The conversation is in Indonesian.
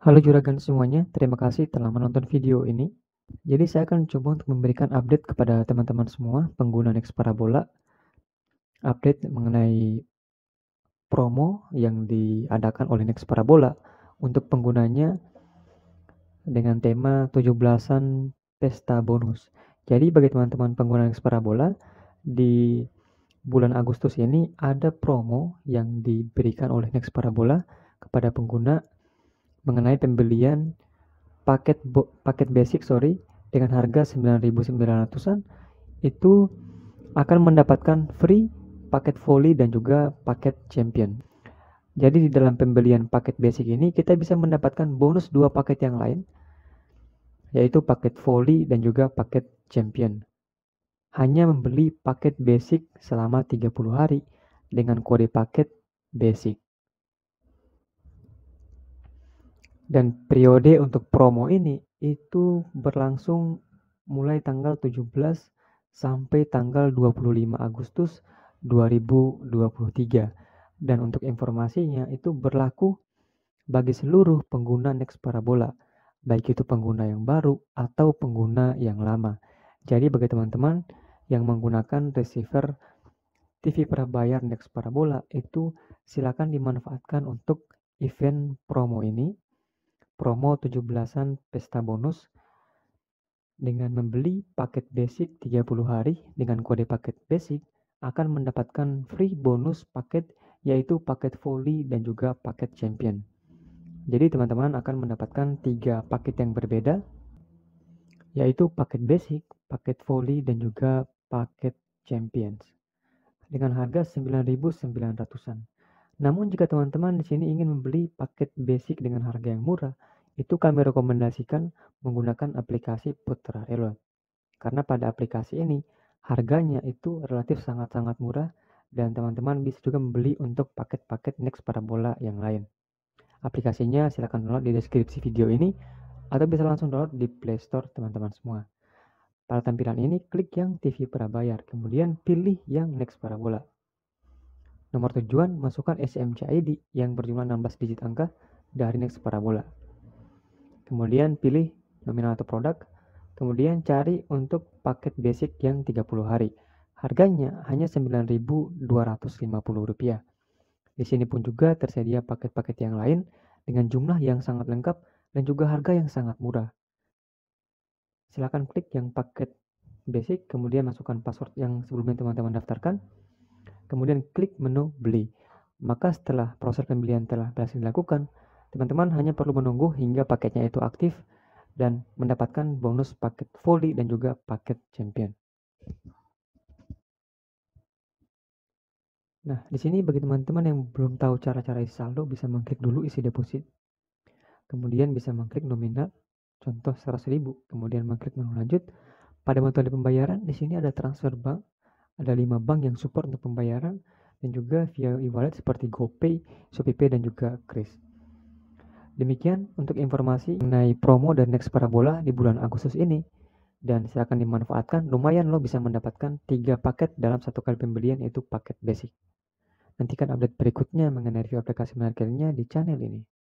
Halo juragan semuanya, terima kasih telah menonton video ini. Jadi saya akan coba untuk memberikan update kepada teman-teman semua pengguna Next Parabola. Update mengenai promo yang diadakan oleh Next Parabola untuk penggunanya dengan tema 17-an pesta bonus. Jadi bagi teman-teman pengguna Next Parabola di bulan Agustus ini ada promo yang diberikan oleh Next Parabola kepada pengguna mengenai pembelian paket bo, paket basic sorry dengan harga 9.900-an itu akan mendapatkan free paket volley dan juga paket champion. Jadi di dalam pembelian paket basic ini kita bisa mendapatkan bonus dua paket yang lain yaitu paket volley dan juga paket champion. Hanya membeli paket basic selama 30 hari dengan kode paket basic. Dan periode untuk promo ini itu berlangsung mulai tanggal 17 sampai tanggal 25 Agustus 2023. Dan untuk informasinya itu berlaku bagi seluruh pengguna Next Parabola, baik itu pengguna yang baru atau pengguna yang lama. Jadi bagi teman-teman yang menggunakan receiver TV prabayar Next Parabola itu silakan dimanfaatkan untuk event promo ini promo 17-an pesta bonus dengan membeli paket basic 30 hari dengan kode paket basic akan mendapatkan free bonus paket yaitu paket volley dan juga paket champion. Jadi teman-teman akan mendapatkan tiga paket yang berbeda yaitu paket basic, paket volley dan juga paket champions dengan harga 9.900-an. Namun jika teman-teman di sini ingin membeli paket basic dengan harga yang murah, itu kami rekomendasikan menggunakan aplikasi Putra Elon. Karena pada aplikasi ini harganya itu relatif sangat-sangat murah dan teman-teman bisa juga membeli untuk paket-paket next parabola yang lain. Aplikasinya silahkan download di deskripsi video ini atau bisa langsung download di Play Store teman-teman semua. Pada tampilan ini, klik yang TV Prabayar, kemudian pilih yang Next Parabola. Nomor tujuan, masukkan SMC ID yang berjumlah 16 digit angka dari Next Parabola kemudian pilih nominal atau produk, kemudian cari untuk paket basic yang 30 hari. Harganya hanya Rp9.250. Di sini pun juga tersedia paket-paket yang lain dengan jumlah yang sangat lengkap dan juga harga yang sangat murah. Silakan klik yang paket basic, kemudian masukkan password yang sebelumnya teman-teman daftarkan, kemudian klik menu beli. Maka setelah proses pembelian telah berhasil dilakukan, Teman-teman hanya perlu menunggu hingga paketnya itu aktif dan mendapatkan bonus paket volley dan juga paket champion. Nah, di sini bagi teman-teman yang belum tahu cara-cara isi saldo bisa mengklik dulu isi deposit. Kemudian bisa mengklik nominal, contoh 100.000, kemudian mengklik menu lanjut. Pada metode pembayaran, di sini ada transfer bank, ada 5 bank yang support untuk pembayaran dan juga via e-wallet seperti GoPay, ShopeePay dan juga Kris. Demikian untuk informasi mengenai promo dan next parabola di bulan Agustus ini. Dan saya akan dimanfaatkan, lumayan lo bisa mendapatkan 3 paket dalam satu kali pembelian yaitu paket basic. Nantikan update berikutnya mengenai review aplikasi menarik di channel ini.